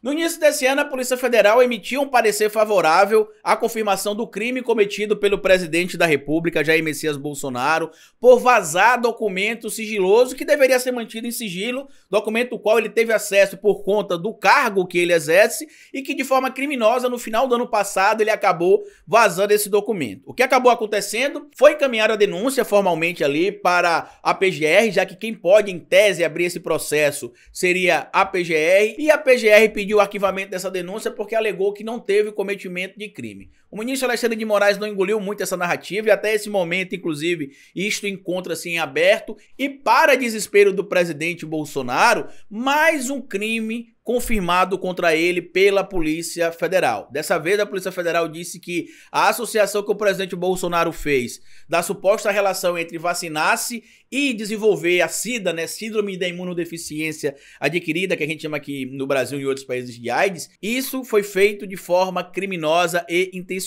No início desse ano, a Polícia Federal emitiu um parecer favorável à confirmação do crime cometido pelo presidente da República, Jair Messias Bolsonaro, por vazar documento sigiloso que deveria ser mantido em sigilo, documento ao qual ele teve acesso por conta do cargo que ele exerce e que, de forma criminosa, no final do ano passado, ele acabou vazando esse documento. O que acabou acontecendo foi encaminhar a denúncia formalmente ali para a PGR, já que quem pode, em tese, abrir esse processo seria a PGR, e a PGR pediu pediu o arquivamento dessa denúncia porque alegou que não teve cometimento de crime. O ministro Alexandre de Moraes não engoliu muito essa narrativa e até esse momento, inclusive, isto encontra-se em aberto e, para desespero do presidente Bolsonaro, mais um crime confirmado contra ele pela Polícia Federal. Dessa vez, a Polícia Federal disse que a associação que o presidente Bolsonaro fez da suposta relação entre vacinar-se e desenvolver a SIDA, né, Síndrome da Imunodeficiência Adquirida, que a gente chama aqui no Brasil e em outros países de AIDS, isso foi feito de forma criminosa e intencional.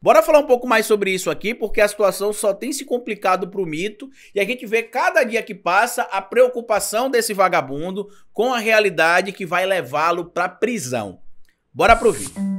Bora falar um pouco mais sobre isso aqui, porque a situação só tem se complicado para o mito e a gente vê cada dia que passa a preocupação desse vagabundo com a realidade que vai levá-lo para prisão. Bora pro vídeo.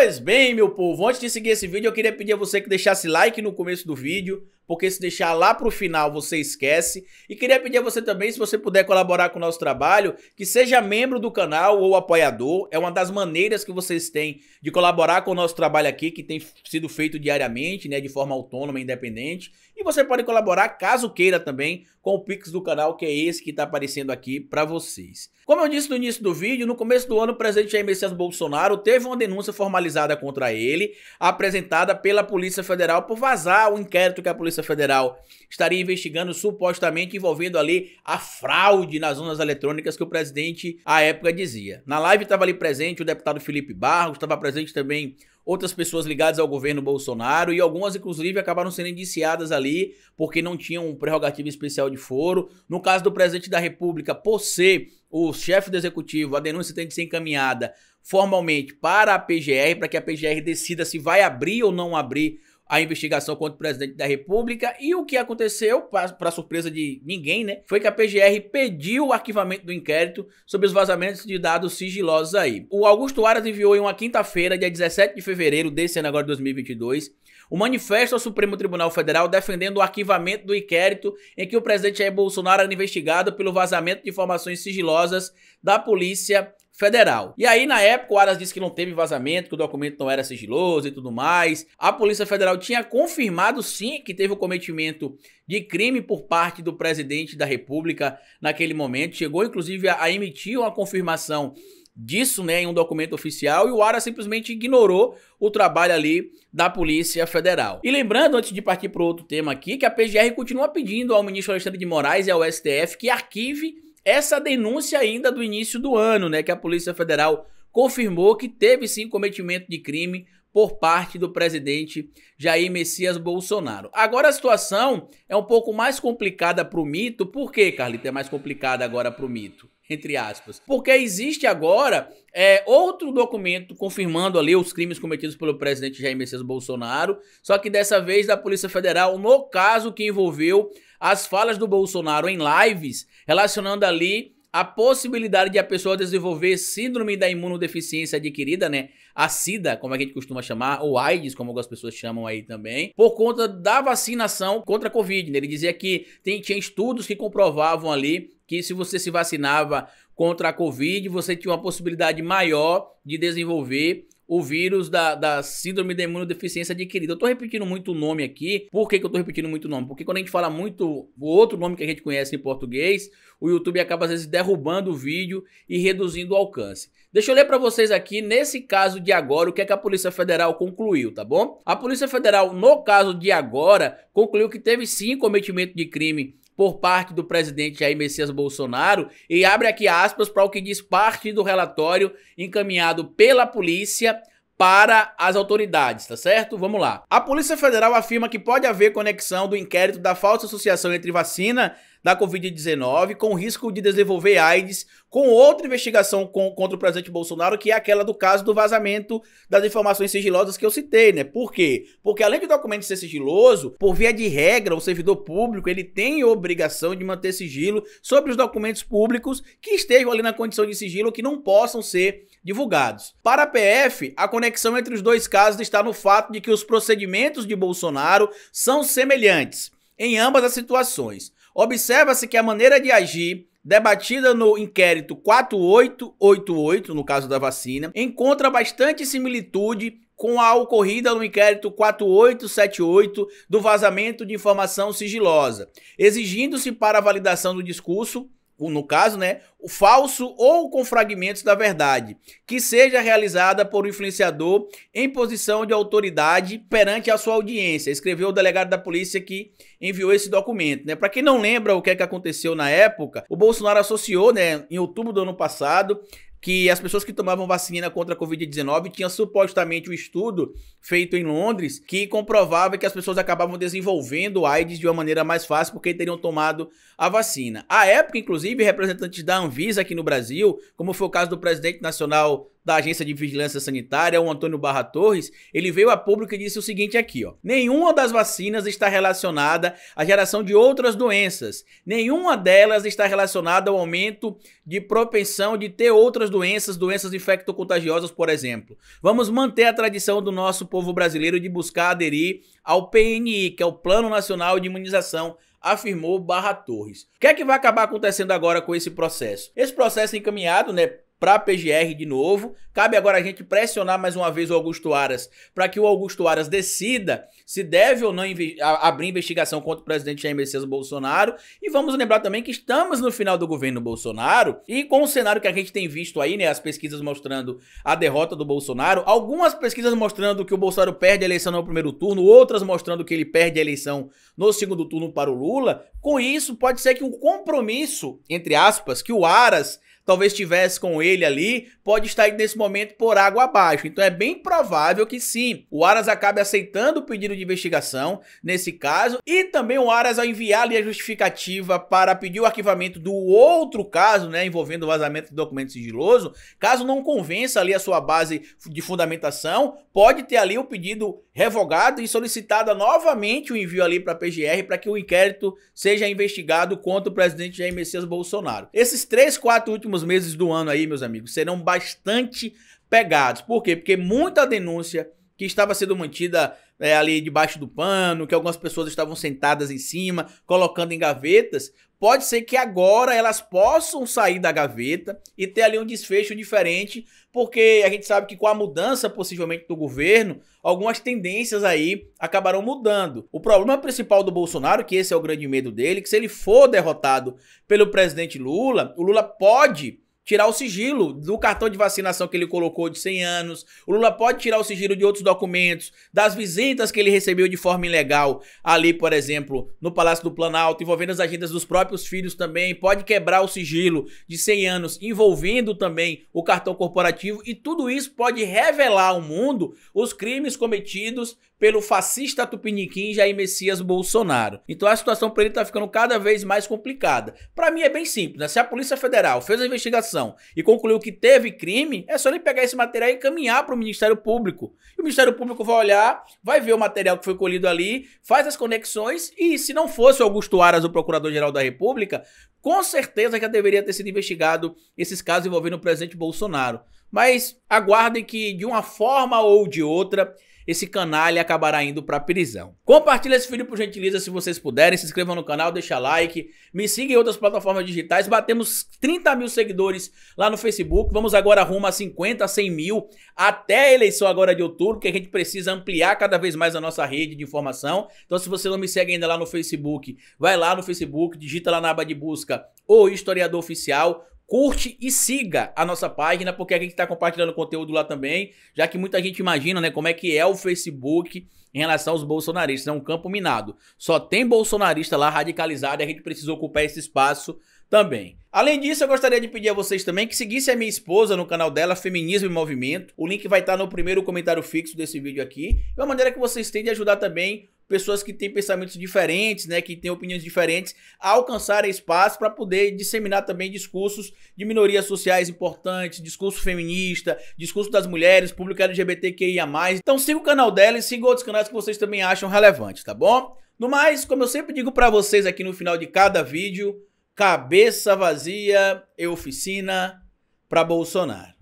Pois bem, meu povo, antes de seguir esse vídeo, eu queria pedir a você que deixasse like no começo do vídeo, porque se deixar lá para o final você esquece. E queria pedir a você também, se você puder colaborar com o nosso trabalho, que seja membro do canal ou apoiador. É uma das maneiras que vocês têm de colaborar com o nosso trabalho aqui, que tem sido feito diariamente, né, de forma autônoma e independente. E você pode colaborar, caso queira também, com o Pix do canal, que é esse que está aparecendo aqui para vocês. Como eu disse no início do vídeo, no começo do ano o presidente Jair Messias Bolsonaro teve uma denúncia formalizada contra ele, apresentada pela Polícia Federal por vazar o inquérito que a Polícia Federal estaria investigando supostamente envolvendo ali a fraude nas zonas eletrônicas que o presidente à época dizia. Na live estava ali presente o deputado Felipe Barros, estava presente também outras pessoas ligadas ao governo Bolsonaro e algumas, inclusive, acabaram sendo indiciadas ali porque não tinham um prerrogativa especial de foro. No caso do presidente da República, por ser o chefe do executivo, a denúncia tem que ser encaminhada formalmente para a PGR, para que a PGR decida se vai abrir ou não abrir a investigação contra o presidente da República. E o que aconteceu, para surpresa de ninguém, né? Foi que a PGR pediu o arquivamento do inquérito sobre os vazamentos de dados sigilosos aí. O Augusto Aras enviou em uma quinta-feira, dia 17 de fevereiro desse ano agora de 2022, o manifesto ao Supremo Tribunal Federal defendendo o arquivamento do inquérito em que o presidente Jair Bolsonaro era investigado pelo vazamento de informações sigilosas da polícia Federal. E aí, na época, o Aras disse que não teve vazamento, que o documento não era sigiloso e tudo mais. A Polícia Federal tinha confirmado, sim, que teve o cometimento de crime por parte do presidente da República naquele momento. Chegou, inclusive, a emitir uma confirmação disso, né, em um documento oficial, e o Ara simplesmente ignorou o trabalho ali da Polícia Federal. E lembrando, antes de partir para outro tema aqui, que a PGR continua pedindo ao ministro Alexandre de Moraes e ao STF que arquive essa denúncia ainda do início do ano, né, que a Polícia Federal confirmou que teve sim cometimento de crime por parte do presidente Jair Messias Bolsonaro. Agora a situação é um pouco mais complicada para o mito. Por que, Carlito, é mais complicada agora para o mito? entre aspas. Porque existe agora é, outro documento confirmando ali os crimes cometidos pelo presidente Jair Messias Bolsonaro, só que dessa vez da Polícia Federal, no caso que envolveu as falas do Bolsonaro em lives, relacionando ali a possibilidade de a pessoa desenvolver síndrome da imunodeficiência adquirida, né? A SIDA, como a gente costuma chamar, ou AIDS, como algumas pessoas chamam aí também, por conta da vacinação contra a Covid. Né? Ele dizia que tem, tinha estudos que comprovavam ali que se você se vacinava contra a Covid, você tinha uma possibilidade maior de desenvolver o vírus da, da síndrome da imunodeficiência adquirida. Eu estou repetindo muito o nome aqui. Por que, que eu estou repetindo muito o nome? Porque quando a gente fala muito o outro nome que a gente conhece em português, o YouTube acaba às vezes derrubando o vídeo e reduzindo o alcance. Deixa eu ler para vocês aqui, nesse caso de agora, o que é que a Polícia Federal concluiu, tá bom? A Polícia Federal, no caso de agora, concluiu que teve sim cometimento de crime por parte do presidente Jair Messias Bolsonaro e abre aqui aspas para o que diz parte do relatório encaminhado pela polícia para as autoridades, tá certo? Vamos lá. A Polícia Federal afirma que pode haver conexão do inquérito da falsa associação entre vacina da Covid-19, com risco de desenvolver AIDS, com outra investigação com, contra o presidente Bolsonaro, que é aquela do caso do vazamento das informações sigilosas que eu citei, né? Por quê? Porque além do documento ser sigiloso, por via de regra, o servidor público ele tem obrigação de manter sigilo sobre os documentos públicos que estejam ali na condição de sigilo que não possam ser divulgados. Para a PF, a conexão entre os dois casos está no fato de que os procedimentos de Bolsonaro são semelhantes em ambas as situações. Observa-se que a maneira de agir debatida no inquérito 4888, no caso da vacina, encontra bastante similitude com a ocorrida no inquérito 4878 do vazamento de informação sigilosa, exigindo-se para a validação do discurso no caso, né, o falso ou com fragmentos da verdade, que seja realizada por um influenciador em posição de autoridade perante a sua audiência, escreveu o delegado da polícia que enviou esse documento, né? Para quem não lembra o que é que aconteceu na época, o Bolsonaro associou, né, em outubro do ano passado, que as pessoas que tomavam vacina contra a Covid-19 tinham supostamente um estudo feito em Londres que comprovava que as pessoas acabavam desenvolvendo AIDS de uma maneira mais fácil porque teriam tomado a vacina. À época, inclusive, representantes da Anvisa aqui no Brasil, como foi o caso do presidente nacional da Agência de Vigilância Sanitária, o Antônio Barra Torres, ele veio a público e disse o seguinte aqui, ó. Nenhuma das vacinas está relacionada à geração de outras doenças. Nenhuma delas está relacionada ao aumento de propensão de ter outras doenças, doenças infectocontagiosas, por exemplo. Vamos manter a tradição do nosso povo brasileiro de buscar aderir ao PNI, que é o Plano Nacional de Imunização afirmou Barra Torres. O que é que vai acabar acontecendo agora com esse processo? Esse processo é encaminhado, né, para a PGR de novo. Cabe agora a gente pressionar mais uma vez o Augusto Aras para que o Augusto Aras decida se deve ou não inve abrir investigação contra o presidente Jair Messias Bolsonaro. E vamos lembrar também que estamos no final do governo Bolsonaro e com o cenário que a gente tem visto aí, né, as pesquisas mostrando a derrota do Bolsonaro, algumas pesquisas mostrando que o Bolsonaro perde a eleição no primeiro turno, outras mostrando que ele perde a eleição no segundo turno para o Lula. Com isso, pode ser que o um compromisso, entre aspas, que o Aras talvez tivesse com ele ali, pode estar nesse momento por água abaixo. Então é bem provável que sim, o Aras acabe aceitando o pedido de investigação nesse caso e também o Aras ao enviar ali a justificativa para pedir o arquivamento do outro caso, né, envolvendo o vazamento de documento sigiloso, caso não convença ali a sua base de fundamentação, pode ter ali o pedido revogado e solicitada novamente o envio ali para a PGR para que o inquérito seja investigado contra o presidente Jair Messias Bolsonaro. Esses três, quatro últimos próximos meses do ano aí, meus amigos, serão bastante pegados. Por quê? Porque muita denúncia que estava sendo mantida é, ali debaixo do pano, que algumas pessoas estavam sentadas em cima, colocando em gavetas, pode ser que agora elas possam sair da gaveta e ter ali um desfecho diferente, porque a gente sabe que com a mudança possivelmente do governo, algumas tendências aí acabarão mudando. O problema principal do Bolsonaro, que esse é o grande medo dele, que se ele for derrotado pelo presidente Lula, o Lula pode tirar o sigilo do cartão de vacinação que ele colocou de 100 anos. O Lula pode tirar o sigilo de outros documentos, das visitas que ele recebeu de forma ilegal ali, por exemplo, no Palácio do Planalto, envolvendo as agendas dos próprios filhos também. Pode quebrar o sigilo de 100 anos, envolvendo também o cartão corporativo. E tudo isso pode revelar ao mundo os crimes cometidos pelo fascista tupiniquim Jair Messias Bolsonaro. Então a situação para ele está ficando cada vez mais complicada. Para mim é bem simples, né? Se a Polícia Federal fez a investigação e concluiu que teve crime, é só ele pegar esse material e encaminhar para o Ministério Público. E o Ministério Público vai olhar, vai ver o material que foi colhido ali, faz as conexões e se não fosse o Augusto Aras, o Procurador-Geral da República, com certeza já deveria ter sido investigado esses casos envolvendo o presidente Bolsonaro. Mas aguardem que de uma forma ou de outra esse canalha acabará indo para prisão. Compartilhe esse vídeo por gentileza se vocês puderem, se inscrevam no canal, deixa like, me siga em outras plataformas digitais, batemos 30 mil seguidores lá no Facebook, vamos agora rumo a 50, 100 mil, até a eleição agora de outubro, que a gente precisa ampliar cada vez mais a nossa rede de informação, então se você não me segue ainda lá no Facebook, vai lá no Facebook, digita lá na aba de busca o Historiador Oficial, curte e siga a nossa página, porque a gente está compartilhando conteúdo lá também, já que muita gente imagina né, como é que é o Facebook em relação aos bolsonaristas. É um campo minado. Só tem bolsonarista lá radicalizado e a gente precisa ocupar esse espaço também. Além disso, eu gostaria de pedir a vocês também que seguissem a minha esposa no canal dela, Feminismo e Movimento. O link vai estar no primeiro comentário fixo desse vídeo aqui. É uma maneira que vocês têm de ajudar também pessoas que têm pensamentos diferentes, né, que têm opiniões diferentes, alcançarem espaço para poder disseminar também discursos de minorias sociais importantes, discurso feminista, discurso das mulheres, público LGBTQIA+. Então siga o canal dela e siga outros canais que vocês também acham relevantes, tá bom? No mais, como eu sempre digo para vocês aqui no final de cada vídeo, cabeça vazia e oficina para Bolsonaro.